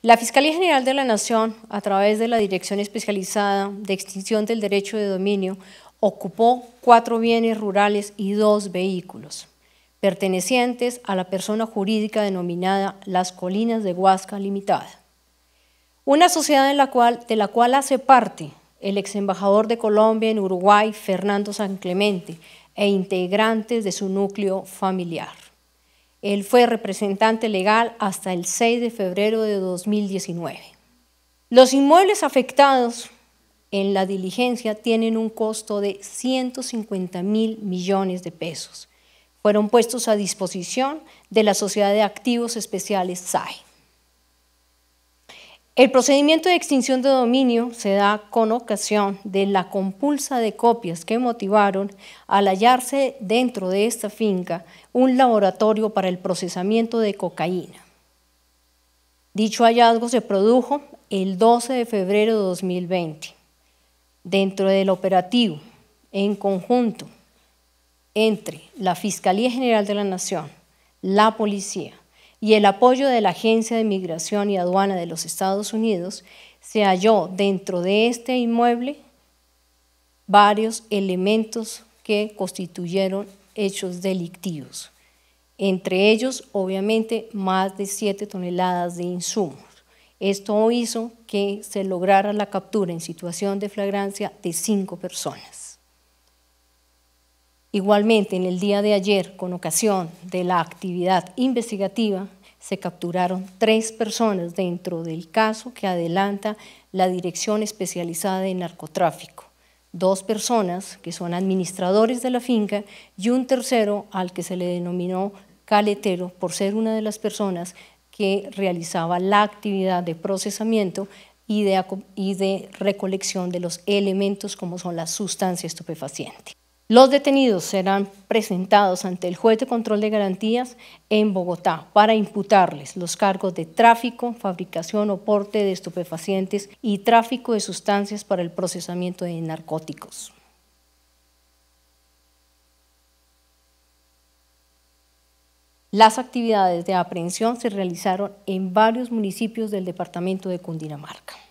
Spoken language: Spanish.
La Fiscalía General de la Nación, a través de la Dirección Especializada de Extinción del Derecho de Dominio, ocupó cuatro bienes rurales y dos vehículos, pertenecientes a la persona jurídica denominada Las Colinas de Huasca Limitada, una sociedad de la cual hace parte el ex embajador de Colombia en Uruguay, Fernando San Clemente, e integrantes de su núcleo familiar. Él fue representante legal hasta el 6 de febrero de 2019. Los inmuebles afectados en la diligencia tienen un costo de 150 mil millones de pesos. Fueron puestos a disposición de la Sociedad de Activos Especiales SAE. El procedimiento de extinción de dominio se da con ocasión de la compulsa de copias que motivaron al hallarse dentro de esta finca un laboratorio para el procesamiento de cocaína. Dicho hallazgo se produjo el 12 de febrero de 2020, dentro del operativo en conjunto entre la Fiscalía General de la Nación, la Policía, y el apoyo de la Agencia de Migración y Aduana de los Estados Unidos, se halló dentro de este inmueble varios elementos que constituyeron hechos delictivos. Entre ellos, obviamente, más de 7 toneladas de insumos. Esto hizo que se lograra la captura en situación de flagrancia de cinco personas. Igualmente, en el día de ayer, con ocasión de la actividad investigativa, se capturaron tres personas dentro del caso que adelanta la Dirección Especializada de Narcotráfico, dos personas que son administradores de la finca y un tercero al que se le denominó caletero por ser una de las personas que realizaba la actividad de procesamiento y de, recolección de los elementos como son las sustancias estupefacientes. Los detenidos serán presentados ante el juez de control de garantías en Bogotá para imputarles los cargos de tráfico, fabricación o porte de estupefacientes y tráfico de sustancias para el procesamiento de narcóticos. Las actividades de aprehensión se realizaron en varios municipios del departamento de Cundinamarca.